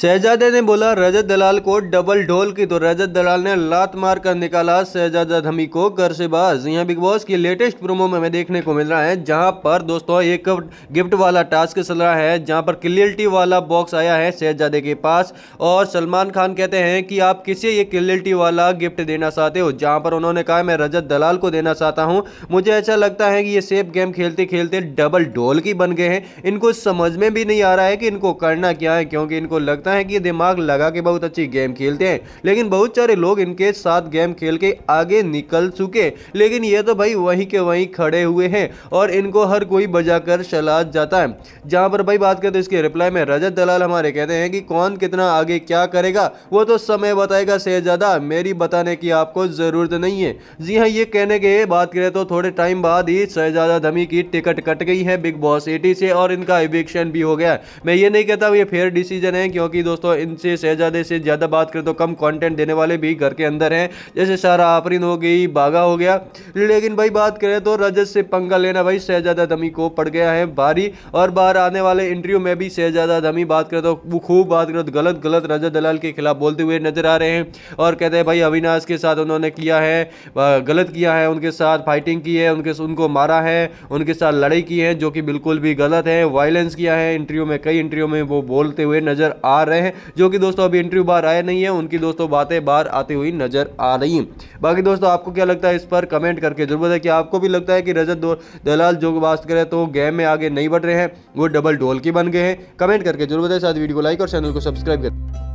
शहजादे ने बोला रजत दलाल को डबल ढोल की तो रजत दलाल ने लात मार कर निकाला शहजादा धमी को घर से बाज यहाँ बिग बॉस की लेटेस्ट प्रोमो में हमें देखने को मिल रहा है जहाँ पर दोस्तों एक गिफ्ट वाला टास्क चल रहा है जहाँ पर क्लियरिटी वाला बॉक्स आया है शहजादे के पास और सलमान खान कहते हैं कि आप किसे ये क्लियरिटी वाला गिफ्ट देना चाहते हो जहाँ पर उन्होंने कहा मैं रजत दलाल को देना चाहता हूँ मुझे ऐसा लगता है कि ये सेफ गेम खेलते खेलते डबल ढोल की बन गए हैं इनको समझ में भी नहीं आ रहा है कि इनको करना क्या है क्योंकि इनको लग लगता है कि ये दिमाग लगा के बहुत अच्छी गेम खेलते हैं लेकिन बहुत सारे लोग इनके साथ गेम खेल के आगे निकल चुके लेकिन ये तो भाई वहीं के वहीं खड़े हुए हैं और इनको हर कोई बजा कर जाता है जहाँ पर भाई बात करते इसके रिप्लाई में रजत दलाल हमारे कहते हैं कि कौन कितना आगे क्या करेगा वो तो समय बताएगा से ज़्यादा मेरी बताने की आपको ज़रूरत नहीं है जी हाँ ये कहने के बात करें तो थोड़े टाइम बाद ही शहजादा धमी की टिकट कट गई है बिग बॉस एटी से और इनका एविक्शन भी हो गया मैं ये नहीं कहता ये फेयर डिसीजन है क्योंकि क्योंकि दोस्तों इनसे शहजादे से ज़्यादा बात करें तो कम कंटेंट देने वाले भी घर के अंदर हैं जैसे सारा आफरीन हो गई बागा हो गया लेकिन भाई बात करें तो रजत से पंगा लेना भाई शहजादा धमी को पड़ गया है भारी और बाहर आने वाले इंटरव्यू में भी शहजादा धमी बात करें तो वो खूब बात करें तो गलत गलत रजत दलाल के खिलाफ बोलते हुए नजर आ रहे हैं और कहते हैं भाई अविनाश के साथ उन्होंने किया है गलत किया है उनके साथ फाइटिंग की है उनके उनको मारा है उनके साथ लड़ाई की है जो कि बिल्कुल भी गलत है वायलेंस किया है इंटरव्यू में कई इंटरव्यू में वो बोलते हुए नजर आ आ रहे हैं जो कि दोस्तों अभी इंटरव्यू बाहर आए नहीं है उनकी दोस्तों बातें बाहर आती हुई नजर आ रही हैं बाकी दोस्तों आपको क्या लगता है इस पर कमेंट करके जरूर बताए कि आपको भी लगता है कि रजत दलाल जो बात करें तो गेम में आगे नहीं बढ़ रहे हैं वो डबल ढोल की बन गए हैं कमेंट करके जरूर बताए साथ वीडियो को लाइक और चैनल को सब्सक्राइब करें